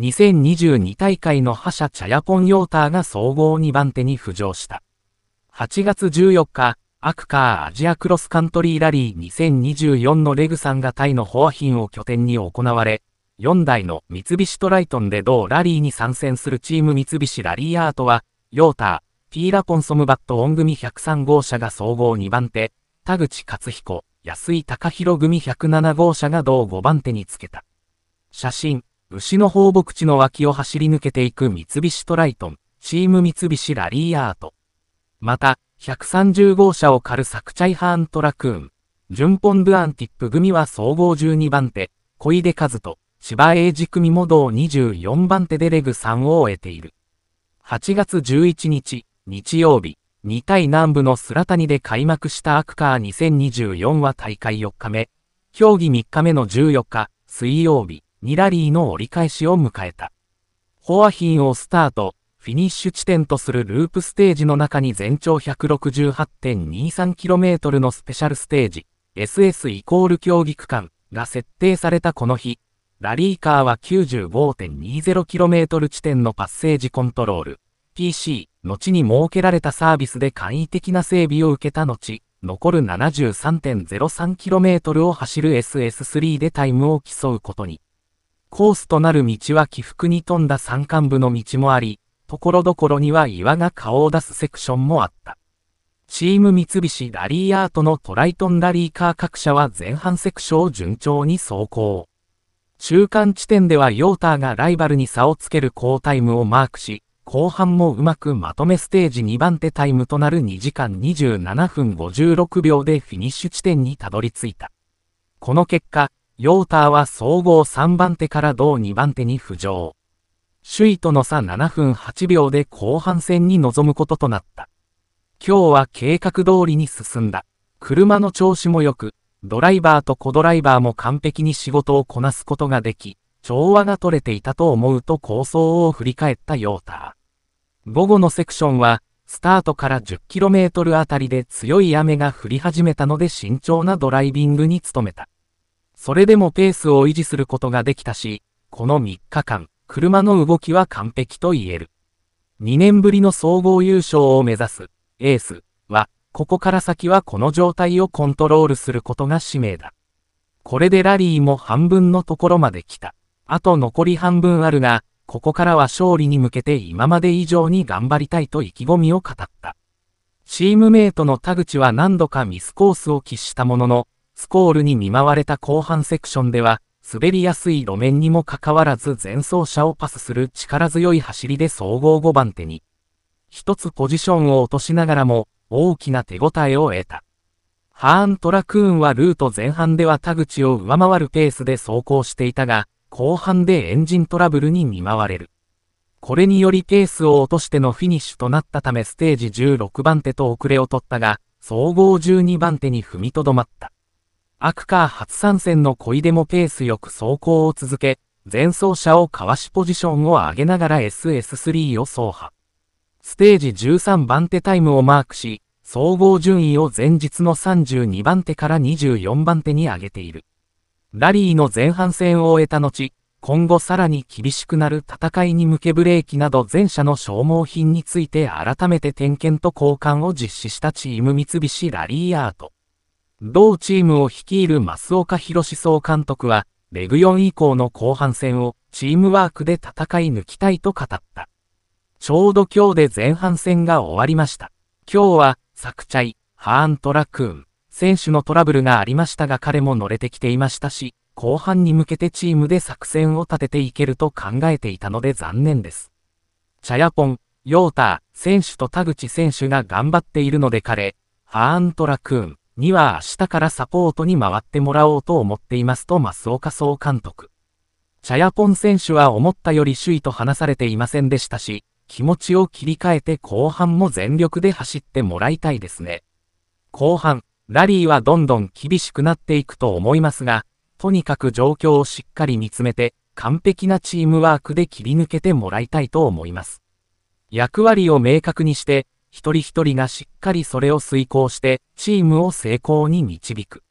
2022大会の覇者チャヤポンヨーターが総合2番手に浮上した。8月14日、アクカーアジアクロスカントリーラリー2024のレグさんがタイのホアヒンを拠点に行われ、4台の三菱トライトンで同ラリーに参戦するチーム三菱ラリーアートは、ヨーター、ピーラコンソムバットオン組103号車が総合2番手、田口克彦、安井隆弘組107号車が同5番手につけた。写真、牛の放牧地の脇を走り抜けていく三菱トライトン、チーム三菱ラリーアート。また、130号車を狩るサクチャイハーントラクーン、ジュンポンドゥアンティップ組は総合12番手、小出和人、芝英治組も同24番手でレグ3を終えている。8月11日、日曜日、2対南部の空谷で開幕したアクカー2024は大会4日目、競技3日目の14日、水曜日。2ラリーの折り返しを迎えた。ホアヒンをスタート、フィニッシュ地点とするループステージの中に全長 168.23km のスペシャルステージ、SS イコール競技区間が設定されたこの日、ラリーカーは 95.20km 地点のパッセージコントロール、PC、後に設けられたサービスで簡易的な整備を受けた後、残る 73.03km を走る SS3 でタイムを競うことに。コースとなる道は起伏に富んだ山間部の道もあり、ところどころには岩が顔を出すセクションもあった。チーム三菱ラリーアートのトライトンラリーカー各社は前半セクションを順調に走行。中間地点ではヨーターがライバルに差をつける好タイムをマークし、後半もうまくまとめステージ2番手タイムとなる2時間27分56秒でフィニッシュ地点にたどり着いた。この結果、ヨーターは総合3番手から同2番手に浮上。首位との差7分8秒で後半戦に臨むこととなった。今日は計画通りに進んだ。車の調子も良く、ドライバーと小ドライバーも完璧に仕事をこなすことができ、調和が取れていたと思うと構想を振り返ったヨーター。午後のセクションは、スタートから 10km あたりで強い雨が降り始めたので慎重なドライビングに努めた。それでもペースを維持することができたし、この3日間、車の動きは完璧と言える。2年ぶりの総合優勝を目指す、エースは、ここから先はこの状態をコントロールすることが使命だ。これでラリーも半分のところまで来た。あと残り半分あるが、ここからは勝利に向けて今まで以上に頑張りたいと意気込みを語った。チームメイトの田口は何度かミスコースを喫したものの、スコールに見舞われた後半セクションでは、滑りやすい路面にもかかわらず前走車をパスする力強い走りで総合5番手に、一つポジションを落としながらも、大きな手応えを得た。ハーントラクーンはルート前半では田口を上回るペースで走行していたが、後半でエンジントラブルに見舞われる。これによりペースを落としてのフィニッシュとなったためステージ16番手と遅れを取ったが、総合12番手に踏みとどまった。アクカー初参戦の小出もペースよく走行を続け、前走車をかわしポジションを上げながら SS3 を走破。ステージ13番手タイムをマークし、総合順位を前日の32番手から24番手に上げている。ラリーの前半戦を終えた後、今後さらに厳しくなる戦いに向けブレーキなど全車の消耗品について改めて点検と交換を実施したチーム三菱ラリーアート。同チームを率いる増岡宏総監督は、レグ4以降の後半戦をチームワークで戦い抜きたいと語った。ちょうど今日で前半戦が終わりました。今日は、サクチャイ、ハーントラクーン、選手のトラブルがありましたが彼も乗れてきていましたし、後半に向けてチームで作戦を立てていけると考えていたので残念です。チャヤポン、ヨーター選手と田口選手が頑張っているので彼、ハーントラクーン、には明日からサポートに回ってもらおうと思っていますと増岡総監督。チャヤポン選手は思ったより首位と話されていませんでしたし、気持ちを切り替えて後半も全力で走ってもらいたいですね。後半、ラリーはどんどん厳しくなっていくと思いますが、とにかく状況をしっかり見つめて、完璧なチームワークで切り抜けてもらいたいと思います。役割を明確にして、一人一人がしっかりそれを遂行して、チームを成功に導く。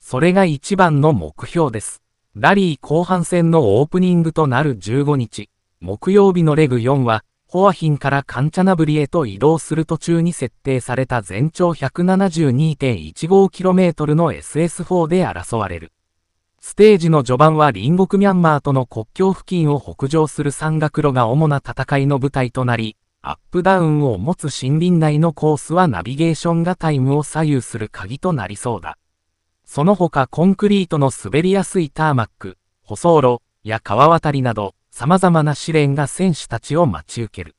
それが一番の目標です。ラリー後半戦のオープニングとなる15日、木曜日のレグ4は、ホアヒンからカンチャナブリへと移動する途中に設定された全長 172.15km の SS4 で争われる。ステージの序盤は隣国ミャンマーとの国境付近を北上する山岳路が主な戦いの舞台となり、アップダウンを持つ森林内のコースはナビゲーションがタイムを左右する鍵となりそうだ。その他コンクリートの滑りやすいターマック、舗装路や川渡りなど様々な試練が選手たちを待ち受ける。